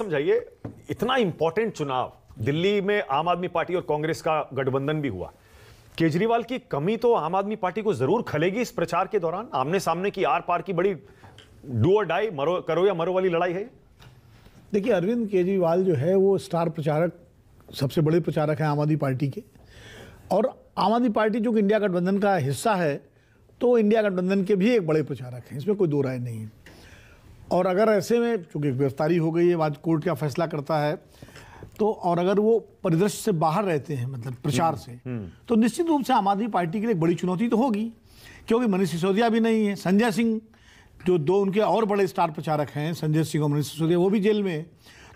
समझाइए इतना इंपॉर्टेंट चुनाव दिल्ली में आम आदमी पार्टी और कांग्रेस का गठबंधन भी हुआ केजरीवाल की कमी तो आम आदमी पार्टी को जरूर खलेगी इस प्रचार के दौरान आमने सामने की आर पार की बड़ी डू और डाई मरो करो या मरो वाली लड़ाई है देखिए अरविंद केजरीवाल जो है वो स्टार प्रचारक सबसे बड़े प्रचारक हैं आम आदमी पार्टी के और आम आदमी पार्टी जो कि इंडिया गठबंधन का हिस्सा है तो इंडिया गठबंधन के भी एक बड़े प्रचारक हैं इसमें कोई दो राय नहीं है और अगर ऐसे में चूँकि गिरफ्तारी हो गई है आज कोर्ट का फैसला करता है तो और अगर वो परिदृश्य से बाहर रहते हैं मतलब प्रचार हम्म, से हम्म। तो निश्चित रूप से आम आदमी पार्टी के लिए बड़ी चुनौती तो होगी क्योंकि मनीष सिसोदिया भी नहीं है संजय सिंह जो दो उनके और बड़े स्टार प्रचारक हैं संजय सिंह और मनीष सिसोदिया वो भी जेल में है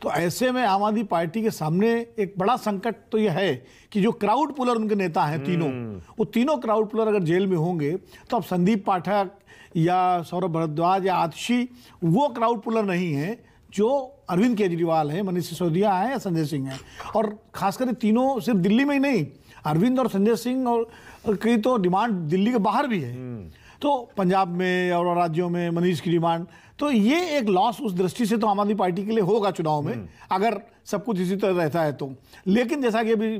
तो ऐसे में आम आदमी पार्टी के सामने एक बड़ा संकट तो यह है कि जो क्राउड पुलर उनके नेता हैं तीनों हम्म। वो तीनों क्राउड पुलर अगर जेल में होंगे तो अब संदीप पाठक या सौरभ भरद्वाज या आतशी वो क्राउड पुलर नहीं है जो अरविंद केजरीवाल हैं मनीष सिसोदिया हैं या संजय सिंह हैं और खासकर तीनों सिर्फ दिल्ली में ही नहीं अरविंद और संजय सिंह और कई तो डिमांड दिल्ली के बाहर भी है हम्म। तो पंजाब में और राज्यों में मनीष की डिमांड तो ये एक लॉस उस दृष्टि से तो आम आदमी पार्टी के लिए होगा चुनाव में हम्म। अगर सब कुछ इसी तरह रहता है तो लेकिन जैसा कि अभी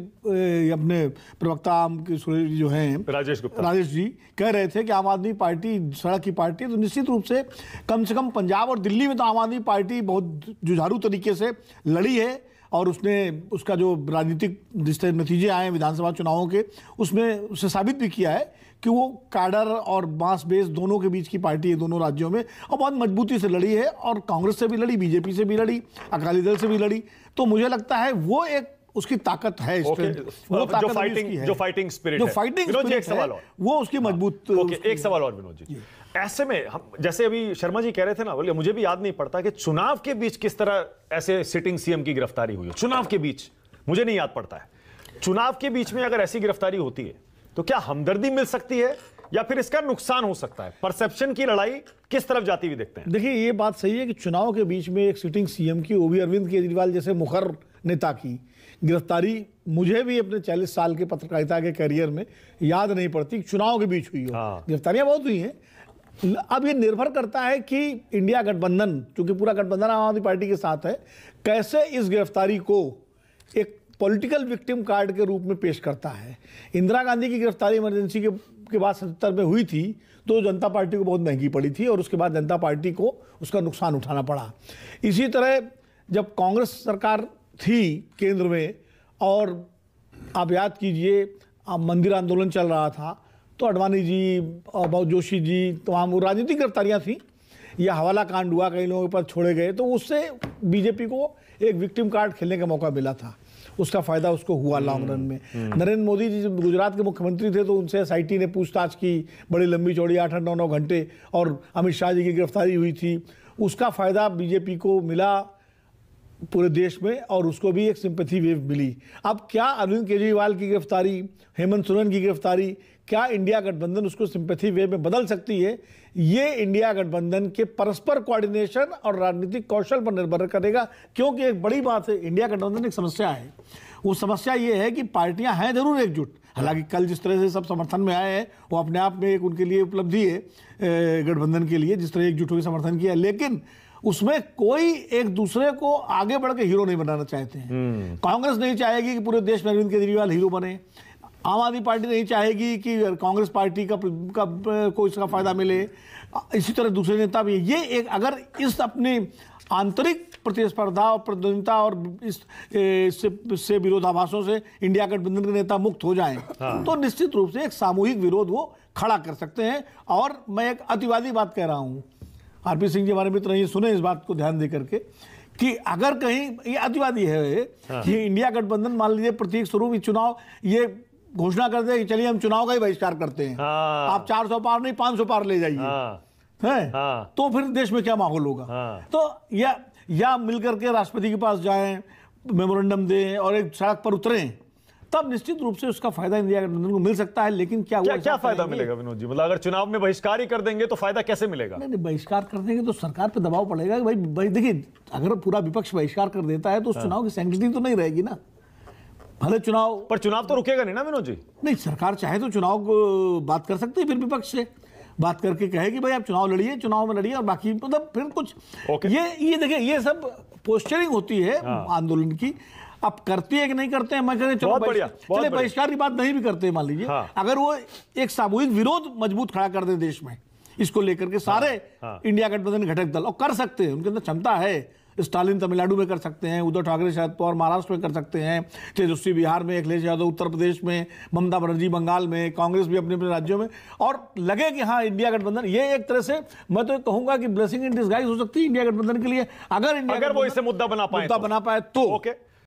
अपने प्रवक्ता सुरेश जो हैं राजेश गुप्ता राजेश जी कह रहे थे कि आम आदमी पार्टी सड़क की पार्टी है तो निश्चित रूप से कम से कम पंजाब और दिल्ली में तो आम आदमी पार्टी बहुत जुझारू तरीके से लड़ी है और उसने उसका जो राजनीतिक जिस नतीजे आए हैं विधानसभा चुनावों के उसमें उससे साबित भी किया है कि वो काडर और बांस बेस दोनों के बीच की पार्टी है दोनों राज्यों में और बहुत मजबूती से लड़ी है और कांग्रेस से भी लड़ी बीजेपी से भी लड़ी अकाली दल से भी लड़ी तो मुझे लगता है वो एक उसकी ताकत है okay. वो जो फाइटिंग जो फाइटिंग स्पिरिट जो फाइटिंग विनोद जी एक सवाल और वो उसकी हाँ। मजबूत ओके एक सवाल और विनोद जी ऐसे में हम जैसे अभी शर्मा जी कह रहे थे ना बोले मुझे भी याद नहीं पड़ता कि चुनाव के बीच किस तरह ऐसे सिटिंग सीएम की गिरफ्तारी हुई चुनाव के बीच मुझे नहीं याद पड़ता है चुनाव के बीच में अगर ऐसी गिरफ्तारी होती है तो क्या हमदर्दी मिल सकती है या फिर इसका नुकसान हो सकता है परसेप्शन की लड़ाई किस तरफ जाती हुई देखते हैं देखिए ये बात सही है कि चुनाव के बीच में एक सिटिंग सीएम की ओबी अरविंद केजरीवाल जैसे मुखर नेता की गिरफ्तारी मुझे भी अपने चालीस साल के पत्रकारिता के करियर में याद नहीं पड़ती चुनाव के बीच हुई हो हाँ। गिरफ्तारियां बहुत हुई हैं अब ये निर्भर करता है कि इंडिया गठबंधन चूंकि पूरा गठबंधन आम आदमी पार्टी के साथ है कैसे इस गिरफ्तारी को एक पॉलिटिकल विक्टिम कार्ड के रूप में पेश करता है इंदिरा गांधी की गिरफ्तारी इमरजेंसी के के बाद सत्तर में हुई थी तो जनता पार्टी को बहुत महंगी पड़ी थी और उसके बाद जनता पार्टी को उसका नुकसान उठाना पड़ा इसी तरह जब कांग्रेस सरकार थी केंद्र में और आप याद कीजिए मंदिर आंदोलन चल रहा था तो अडवाणी जी और बहुत जोशी जी तमाम तो राजनीतिक गिरफ्तारियाँ थीं या हवाला कांड हुआ कई लोगों के पास छोड़े गए तो उससे बीजेपी को एक विक्टिम कार्ड खेलने का मौका मिला था उसका फायदा उसको हुआ लॉन्ग हम्म, रन में हम्म। नरेंद्र मोदी जी जब गुजरात के मुख्यमंत्री थे तो उनसे एस ने पूछताछ की बड़ी लंबी चौड़ी आठ आठ नौ नौ घंटे और अमित शाह जी की गिरफ्तारी हुई थी उसका फायदा बीजेपी को मिला पूरे देश में और उसको भी एक सिंपथी वेव मिली अब क्या अरविंद केजरीवाल की गिरफ्तारी हेमंत सोरेन की गिरफ्तारी क्या इंडिया गठबंधन उसको सिंपथी वेव में बदल सकती है ये इंडिया गठबंधन के परस्पर कोऑर्डिनेशन और राजनीतिक कौशल पर निर्भर करेगा क्योंकि एक बड़ी बात है इंडिया गठबंधन एक समस्या है वो समस्या ये है कि पार्टियां हैं जरूर एकजुट हालांकि कल जिस तरह से सब समर्थन में आए हैं वो अपने आप में एक उनके लिए उपलब्धि है गठबंधन के लिए जिस तरह एकजुट होकर समर्थन किया लेकिन उसमें कोई एक दूसरे को आगे बढ़ के हीरो नहीं बनाना चाहते हैं हम्म। कांग्रेस नहीं चाहेगी कि पूरे देश में अरविंद केजरीवाल हीरो बने आम आदमी पार्टी नहीं चाहेगी कि कांग्रेस पार्टी का, का को इसका फायदा मिले इसी तरह दूसरे नेता भी ये एक अगर इस अपने आंतरिक प्रतिस्पर्धा और प्रतिद्वंदिता और इस से, से विरोधाभासों से इंडिया गठबंधन के नेता मुक्त हो जाए हाँ। तो निश्चित रूप से एक सामूहिक विरोध वो खड़ा कर सकते हैं और मैं एक अतिवादी बात कह रहा हूँ आरपी सिंह जी हमारे मित्र ये सुने इस बात को ध्यान दे करके कि अगर कहीं ये अतिवादी है हाँ। ये इंडिया गठबंधन मान लीजिए प्रतीक स्वरूप चुनाव ये घोषणा कर दे कि चलिए हम चुनाव का ही बहिष्कार करते हैं हाँ। आप सौ पार नहीं पांच सौ पार ले जाइए हाँ। है हाँ। तो फिर देश में क्या माहौल होगा हाँ। तो या या मिलकर के राष्ट्रपति के पास जाएं मेमोरेंडम दें और एक सड़क पर उतरें तब निश्चित रूप से उसका फायदा इंडिया गठबंधन को मिल सकता है लेकिन क्या क्या, क्या तो फायदा मिलेगा विनोद जी मतलब अगर चुनाव में बहिष्कार ही कर देंगे तो फायदा कैसे मिलेगा नहीं नहीं बहिष्कार कर देंगे तो सरकार पे दबाव पड़ेगा कि भाई, देखिए अगर पूरा विपक्ष बहिष्कार कर देता है तो उस हाँ। चुनाव की सैंक्टिटी तो नहीं रहेगी ना भले चुनाव पर चुनाव तो रुकेगा नहीं ना विनोद जी नहीं सरकार चाहे तो चुनाव को बात कर सकती है फिर विपक्ष से बात करके कहे कि भाई आप चुनाव लड़िए चुनाव में लड़िए और बाकी मतलब फिर कुछ ये ये देखिए ये सब पोस्टरिंग होती है हाँ। आंदोलन की आप करते हैं कि नहीं करते हैं मैं चलो चले बहिष्कार की बात नहीं भी करते मान लीजिए हाँ। अगर वो एक सामूहिक विरोध मजबूत खड़ा कर दे देश में इसको लेकर के सारे हाँ, हाँ। इंडिया गठबंधन घटक दल और कर सकते हैं उनके अंदर क्षमता है स्टालिन तमिलनाडु में कर सकते हैं उद्धव ठाकरे शरद पवार महाराष्ट्र में कर सकते हैं तेजस्वी बिहार में अखिलेश यादव उत्तर प्रदेश में ममता बनर्जी बंगाल में कांग्रेस भी अपने अपने राज्यों में और लगे कि हाँ इंडिया गठबंधन ये एक तरह से मैं तो कहूंगा कि ब्लेसिंग इन डिस्गाइज हो सकती है इंडिया गठबंधन के लिए अगर इंडिया अगर वो इसे मुद्दा बना पाए मुद्दा तो। बना पाए तो ओके